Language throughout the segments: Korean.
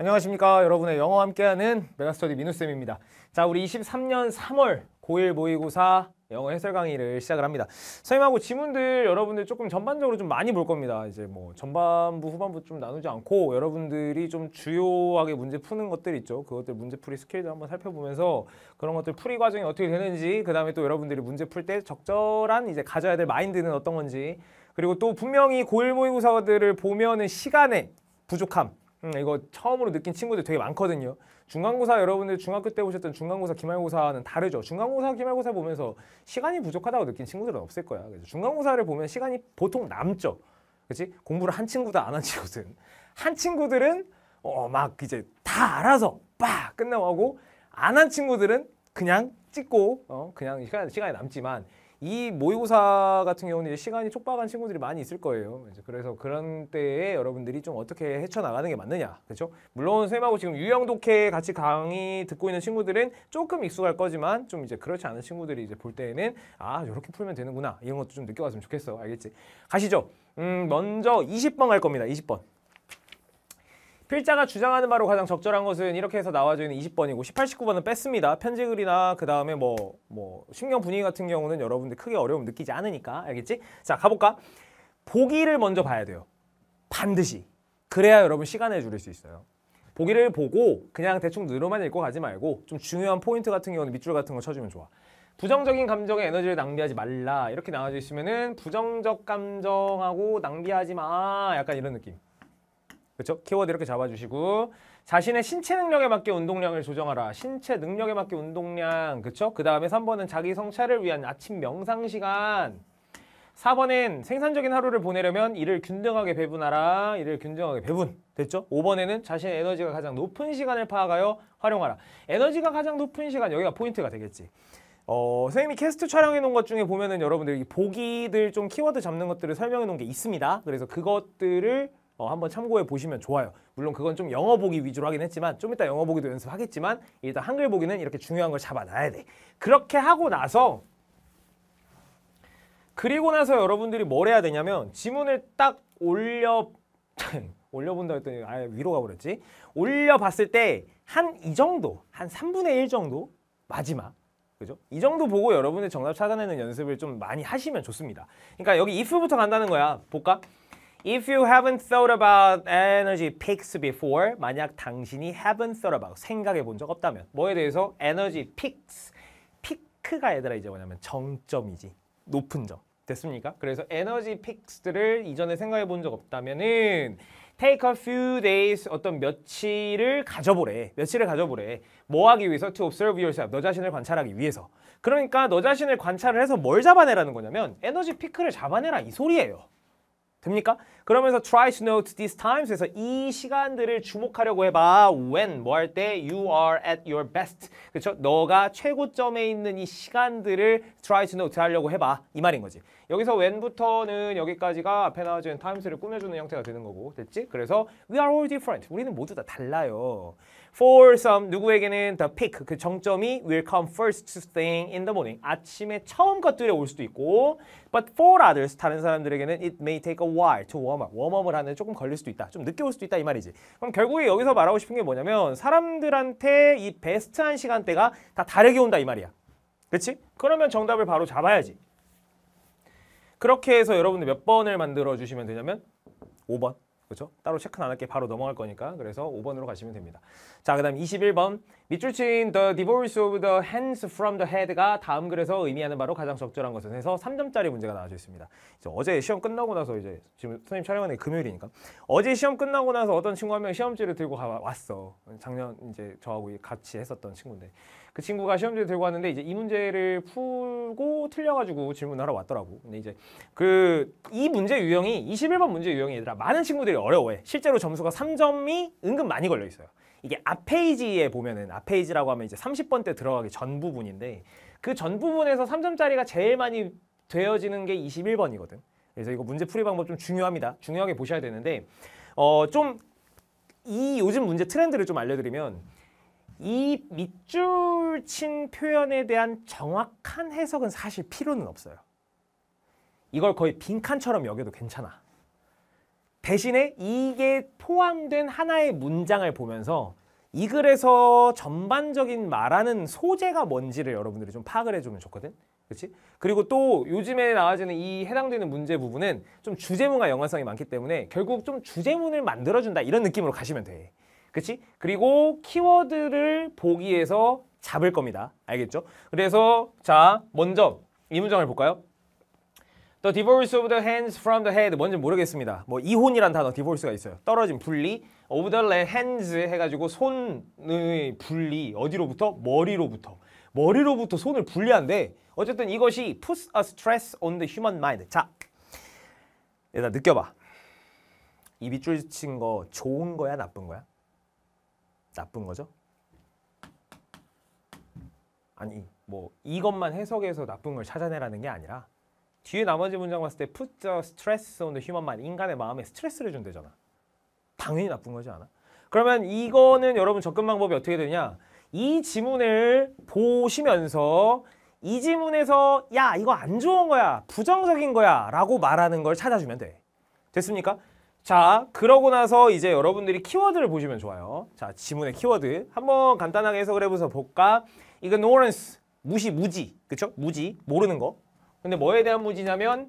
안녕하십니까 여러분의 영어 와 함께하는 메가스터디 민우쌤입니다 자 우리 23년 3월 고1 모의고사 영어 해설 강의를 시작을 합니다 선생님하고 지문들 여러분들 조금 전반적으로 좀 많이 볼 겁니다 이제 뭐 전반부 후반부 좀 나누지 않고 여러분들이 좀 주요하게 문제 푸는 것들 있죠 그것들 문제풀이 스킬들 한번 살펴보면서 그런 것들 풀이 과정이 어떻게 되는지 그 다음에 또 여러분들이 문제 풀 때 적절한 이제 가져야 될 마인드는 어떤 건지 그리고 또 분명히 고1 모의고사들을 보면은 시간의 부족함 음, 이거 처음으로 느낀 친구들 되게 많거든요. 중간고사 여러분들 중학교 때 보셨던 중간고사 기말고사는 다르죠. 중간고사 기말고사 보면서 시간이 부족하다고 느낀 친구들은 없을 거야. 그래서 중간고사를 보면 시간이 보통 남죠. 그렇지? 공부를 한 친구도 안 한 친구든 한 친구들은 어 막 이제 다 알아서 빡 끝나고 안 한 친구들은 그냥 찍고 어 그냥 시간 시간이 남지만 이 모의고사 같은 경우는 이제 시간이 촉박한 친구들이 많이 있을 거예요. 그래서 그런 때에 여러분들이 좀 어떻게 헤쳐나가는 게 맞느냐. 그렇죠? 물론 쌤하고 지금 유형 독해 같이 강의 듣고 있는 친구들은 조금 익숙할 거지만 좀 이제 그렇지 않은 친구들이 이제 볼 때에는 아, 이렇게 풀면 되는구나. 이런 것도 좀 느껴갔으면 좋겠어. 알겠지? 가시죠. 음, 먼저 20번 갈 겁니다. 20번. 필자가 주장하는 바로 가장 적절한 것은 이렇게 해서 나와져 있는 20번이고 18, 19번은 뺐습니다. 편지글이나 그 다음에 뭐뭐 뭐 신경 분위기 같은 경우는 여러분들 크게 어려움 느끼지 않으니까 알겠지? 자 가볼까? 보기를 먼저 봐야 돼요. 반드시. 그래야 여러분 시간을 줄일 수 있어요. 보기를 보고 그냥 대충 느로만 읽고 가지 말고 좀 중요한 포인트 같은 경우는 밑줄 같은 거 쳐주면 좋아. 부정적인 감정에 에너지를 낭비하지 말라 이렇게 나와져 있으면은 부정적 감정하고 낭비하지 마 약간 이런 느낌. 그렇죠? 키워드 이렇게 잡아주시고 자신의 신체 능력에 맞게 운동량을 조정하라. 신체 능력에 맞게 운동량, 그렇죠? 그 다음에 3번은 자기 성찰을 위한 아침 명상 시간. 4번엔 생산적인 하루를 보내려면 이를 균등하게 배분하라. 이를 균등하게 배분. 됐죠? 5번에는 자신의 에너지가 가장 높은 시간을 파악하여 활용하라. 에너지가 가장 높은 시간, 여기가 포인트가 되겠지. 어, 선생님이 캐스트 촬영해 놓은 것 중에 보면은 여러분들 이 보기들 좀 키워드 잡는 것들을 설명해 놓은 게 있습니다. 그래서 그것들을 어, 한번 참고해 보시면 좋아요. 물론 그건 좀 영어 보기 위주로 하긴 했지만 좀 이따 영어 보기도 연습하겠지만 일단 한글 보기는 이렇게 중요한 걸 잡아놔야 돼. 그렇게 하고 나서 그리고 나서 여러분들이 뭘 해야 되냐면 지문을 딱 올려 올려본다 했더니 아예 위로 가버렸지. 올려봤을 때 한 이 정도, 한 3분의 1 정도 마지막 그죠? 이 정도 보고 여러분의 정답 찾아내는 연습을 좀 많이 하시면 좋습니다. 그러니까 여기 if부터 간다는 거야. 볼까? If you haven't thought about energy peaks before, 만약 당신이 haven't thought about, 생각해 본 적 없다면 뭐에 대해서? energy peaks. 피크가 얘들아 이제 뭐냐면 정점이지. 높은 점. 됐습니까? 그래서 energy p 너지 k s 들을 이전에 생각해 본 적 없다면은 take a few days 어떤 며칠을 가져보래. 며칠을 가져보래. 뭐 하기 위해서? to observe yourself. 너 자신을 관찰하기 위해서. 그러니까 너 자신을 관찰을 해서 뭘 잡아내라는 거냐면 에너지 피크를 잡아내라 이 소리예요. 됩니까? 그러면서 try to note these times 에서 이 시간들을 주목하려고 해봐. when 뭐 할 때 you are at your best. 그렇죠? 너가 최고점에 있는 이 시간들을 try to note 하려고 해봐. 이 말인 거지. 여기서 when부터는 여기까지가 앞에 나와준 times를 꾸며주는 형태가 되는 거고 됐지? 그래서 we are all different. 우리는 모두 다 달라요. For some 누구에게는 the peak 그 정점이 will come first thing in the morning 아침에 처음 것들이올 수도 있고 but for others 다른 사람들에게는 it may take a while to warm up w a r m u p 을 하는데 조금 걸릴 수도 있다 좀 늦게 올 수도 있다 이 말이지 그럼 결국에 여기서 말하고 싶은 게 뭐냐면 사람들한테 이 베스트한 시간대가 다 다르게 온다 이 말이야 그렇지? 그러면 정답을 바로 잡아야지 그렇게 해서 여러분들 몇 번을 만들어 주시면 되냐면 5번 그렇죠? 따로 체크는 안 할게 바로 넘어갈 거니까 그래서 5번으로 가시면 됩니다. 자, 그 다음 21번 밑줄 친 The Divorce of the Hands from the Head가 다음 글에서 의미하는 바로 가장 적절한 것은 해서 3점짜리 문제가 나와져 있습니다. 이제 어제 시험 끝나고 나서 이제 지금 선생님 촬영하는 게 금요일이니까 어제 시험 끝나고 나서 어떤 친구 한명 시험지를 들고 가, 왔어. 작년 이제 저하고 같이 했었던 친구인데 그 친구가 시험지를 들고 왔는데 이제 이 문제를 풀고 틀려가지고 질문하러 왔더라고. 근데 이제 그 이 문제 유형이 21번 문제 유형이 얘들아 많은 친구들이 어려워해. 실제로 점수가 3점이 은근 많이 걸려 있어요. 이게 앞페이지에 보면은 앞페이지라고 하면 이제 30번대 들어가기 전 부분인데 그 전 부분에서 3점짜리가 제일 많이 되어지는 게 21번이거든. 그래서 이거 문제 풀이 방법 좀 중요합니다. 중요하게 보셔야 되는데 어 좀 이 요즘 문제 트렌드를 좀 알려드리면 이 밑줄 친 표현에 대한 정확한 해석은 사실 필요는 없어요. 이걸 거의 빈칸처럼 여겨도 괜찮아. 대신에 이게 포함된 하나의 문장을 보면서 이 글에서 전반적인 말하는 소재가 뭔지를 여러분들이 좀 파악을 해주면 좋거든. 그렇지? 그리고 또 요즘에 나와지는 이 해당되는 문제 부분은 좀 주제문과 연관성이 많기 때문에 결국 좀 주제문을 만들어준다 이런 느낌으로 가시면 돼. 그렇지? 그리고 키워드를 보기에서 잡을 겁니다. 알겠죠? 그래서 자 먼저 이 문장을 볼까요? The divorce of the hands from the head 뭔지 모르겠습니다. 뭐 이혼이란 단어 divorce가 있어요. 떨어진 분리 of the hands 해가지고 손의 분리 어디로부터? 머리로부터. 머리로부터 손을 분리한데 어쨌든 이것이 puts a stress on the human mind. 자, 얘들아 느껴봐. 이 밑줄 친거 좋은 거야 나쁜 거야? 나쁜 거죠? 아니 뭐 이것만 해석해서 나쁜 걸 찾아내라는 게 아니라 뒤에 나머지 문장 봤을 때 put the stress on the human mind 인간의 마음에 스트레스를 준대잖아. 당연히 나쁜 거지 않아? 그러면 이거는 여러분 접근 방법이 어떻게 되냐? 이 지문을 보시면서 이 지문에서 야 이거 안 좋은 거야 부정적인 거야 라고 말하는 걸 찾아주면 돼 됐습니까? 자 그러고 나서 이제 여러분들이 키워드를 보시면 좋아요 자 지문의 키워드 한번 간단하게 해석을 해보서 볼까 이건 노런스 무시 무지 그쵸? 무지 모르는 거 근데 뭐에 대한 무지냐면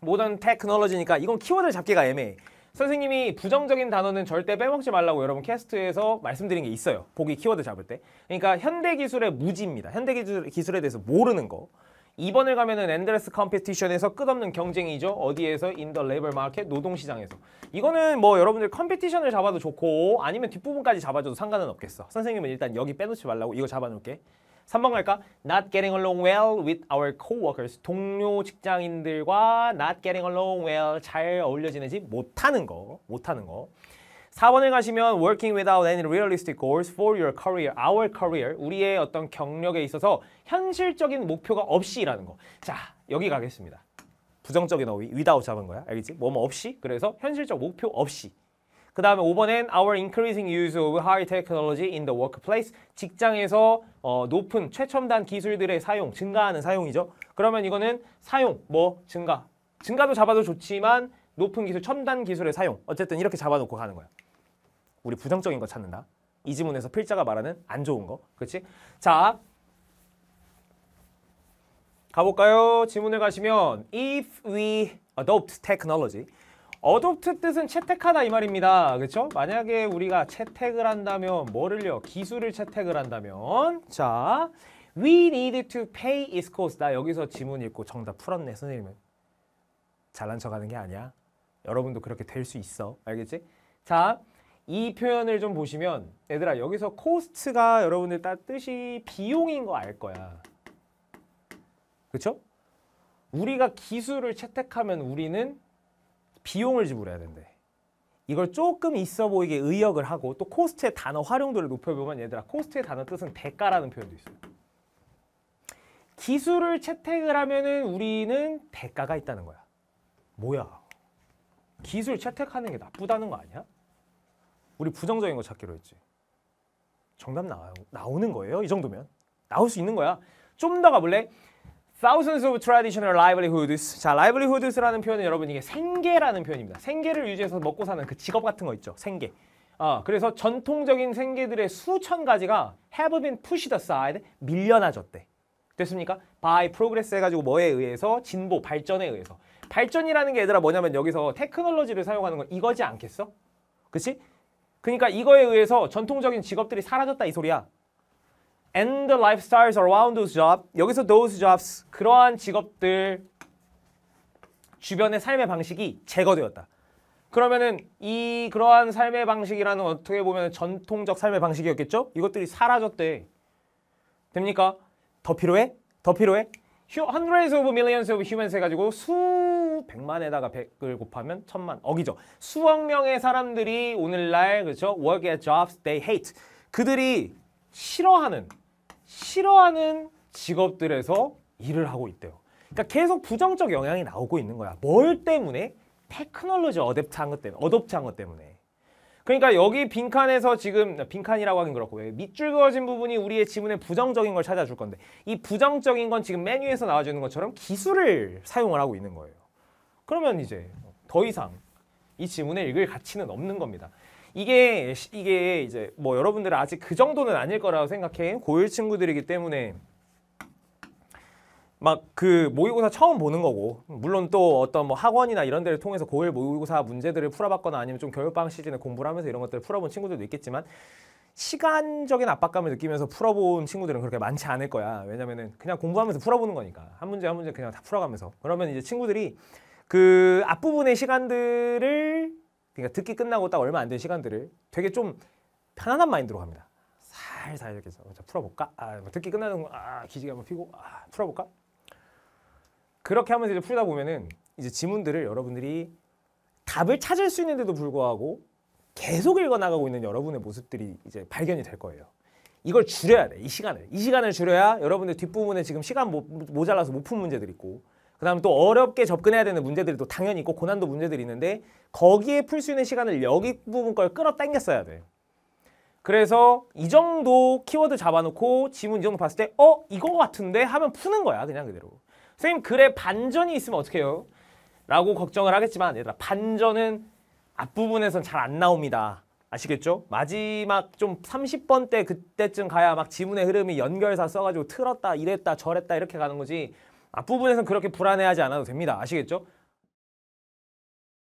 모던 테크놀로지니까 이건 키워드를 잡기가 애매해. 선생님이 부정적인 단어는 절대 빼먹지 말라고 여러분 캐스트에서 말씀드린 게 있어요. 보기 키워드 잡을 때. 그러니까 현대 기술의 무지입니다. 현대 기술, 기술에 대해서 모르는 거. 2번을 가면은 엔드레스 컴피티션에서 끝없는 경쟁이죠. 어디에서? 인더 레이블 마켓 노동시장에서. 이거는 뭐 여러분들 컴피티션을 잡아도 좋고 아니면 뒷부분까지 잡아줘도 상관은 없겠어. 선생님은 일단 여기 빼놓지 말라고 이거 잡아놓을게. 3번 갈까? Not getting along well with our coworkers. 동료 직장인들과 not getting along well 잘 어울려지는지 못하는 거. 못하는 거. 4번에 가시면 working without any realistic goals for your career, our career, 우리의 어떤 경력에 있어서 현실적인 목표가 없이 일하는 거. 자, 여기 가겠습니다. 부정적인 어휘, without 잡은 거야. 알겠지? 뭐 뭐 없이, 그래서 현실적 목표 없이. 그 다음에 5번엔 our increasing use of high technology in the workplace. 직장에서 어, 높은 최첨단 기술들의 사용, 증가하는 사용이죠. 그러면 이거는 사용, 뭐 증가. 증가도 잡아도 좋지만 높은 기술, 첨단 기술의 사용. 어쨌든 이렇게 잡아놓고 가는 거야. 우리 부정적인 거 찾는다. 이 지문에서 필자가 말하는 안 좋은 거. 그렇지? 자, 가볼까요? 지문을 가시면 if we adopt technology 어둡트 뜻은 채택하다 이 말입니다. 그렇죠? 만약에 우리가 채택을 한다면 뭐를요? 기술을 채택을 한다면 자 We need to pay its cost. 나 여기서 지문 읽고 정답 풀었네 선생님 잘난 척하는 게 아니야. 여러분도 그렇게 될 수 있어. 알겠지? 자, 이 표현을 좀 보시면 얘들아 여기서 코스트가 여러분들 딱 뜻이 비용인 거 알 거야. 그렇죠? 우리가 기술을 채택하면 우리는 비용을 지불해야 된대. 이걸 조금 있어 보이게 의역을 하고 또 코스트의 단어 활용도를 높여보면 얘들아 코스트의 단어 뜻은 대가라는 표현도 있어요. 기술을 채택을 하면은 우리는 대가가 있다는 거야. 뭐야? 기술 채택하는 게 나쁘다는 거 아니야? 우리 부정적인 거 찾기로 했지. 정답 나와요. 나오는 거예요. 이 정도면. 나올 수 있는 거야. 좀 더 가볼래? Thousands of traditional livelihoods. 자, livelihoods라는 표현은 여러분 이게 생계라는 표현입니다. 생계를 유지해서 먹고 사는 그 직업 같은 거 있죠. 생계. 어, 그래서 전통적인 생계들의 수천 가지가 have been pushed aside, 밀려나졌대. 됐습니까? by progress 해가지고 뭐에 의해서? 진보, 발전에 의해서. 발전이라는 게 얘들아 뭐냐면 여기서 테크놀로지를 사용하는 건 이거지 않겠어? 그치? 그러니까 이거에 의해서 전통적인 직업들이 사라졌다 이 소리야. and the lifestyles around those jobs. 여기서 those jobs 그러한 직업들 주변의 삶의 방식이 제거되었다. 그러면은 이 그러한 삶의 방식이라는 어떻게 보면 전통적 삶의 방식이었겠죠? 이것들이 사라졌대. 됩니까? 더 필요해? 더 필요해? hundreds of millions of humans 해가지고 수백만에다가 백을 곱하면 천만 억이죠. 수억 명의 사람들이 오늘날 그렇죠? work at jobs they hate. 그들이 싫어하는 싫어하는 직업들에서 일을 하고 있대요. 그러니까 계속 부정적 영향이 나오고 있는 거야. 뭘 때문에? 테크놀로지 어댑트한 것 때문에, 어댑트한 것 때문에. 그러니까 여기 빈칸에서 지금 빈칸이라고 하긴 그렇고 밑줄 그어진 부분이 우리의 지문의 부정적인 걸 찾아줄 건데 이 부정적인 건 지금 메뉴에서 나와주는 것처럼 기술을 사용을 하고 있는 거예요. 그러면 이제 더 이상 이 지문을 읽을 가치는 없는 겁니다. 이게 이게 이제 뭐 여러분들은 아직 그 정도는 아닐 거라고 생각해 고1 친구들이기 때문에 막 그 모의고사 처음 보는 거고 물론 또 어떤 뭐 학원이나 이런 데를 통해서 고1 모의고사 문제들을 풀어봤거나 아니면 좀 겨울방학 시즌에 공부를 하면서 이런 것들을 풀어본 친구들도 있겠지만 시간적인 압박감을 느끼면서 풀어본 친구들은 그렇게 많지 않을 거야 왜냐면은 그냥 공부하면서 풀어보는 거니까 한 문제 한 문제 그냥 다 풀어가면서 그러면 이제 친구들이 그 앞부분의 시간들을 그러니까 듣기 끝나고 딱 얼마 안 된 시간들을 되게 좀 편안한 마인드로 갑니다. 살살 이렇게 해서 어, 자, 풀어볼까? 아, 뭐 듣기 끝나는 거, 아, 기지개 한번 피고, 아, 풀어볼까? 그렇게 하면서 이제 풀다 보면은 이제 지문들을 여러분들이 답을 찾을 수 있는데도 불구하고 계속 읽어나가고 있는 여러분의 모습들이 이제 발견이 될 거예요. 이걸 줄여야 돼, 이 시간을. 이 시간을 줄여야 여러분들 뒷부분에 지금 시간 모, 모자라서 못 푼 문제들 있고 그 다음에 또 어렵게 접근해야 되는 문제들이 또 당연히 있고 고난도 문제들이 있는데 거기에 풀 수 있는 시간을 여기 부분 걸 끌어당겼어야 돼. 요 그래서 이 정도 키워드 잡아놓고 지문 이 정도 봤을 때 어? 이거 같은데? 하면 푸는 거야 그냥 그대로. 선생님 글에 반전이 있으면 어떡해요? 라고 걱정을 하겠지만 얘들아 반전은 앞부분에선 잘 안 나옵니다. 아시겠죠? 마지막 좀 30번 때 그때쯤 가야 막 지문의 흐름이 연결사 써가지고 틀었다 이랬다 저랬다 이렇게 가는 거지 앞부분에서는 그렇게 불안해하지 않아도 됩니다. 아시겠죠?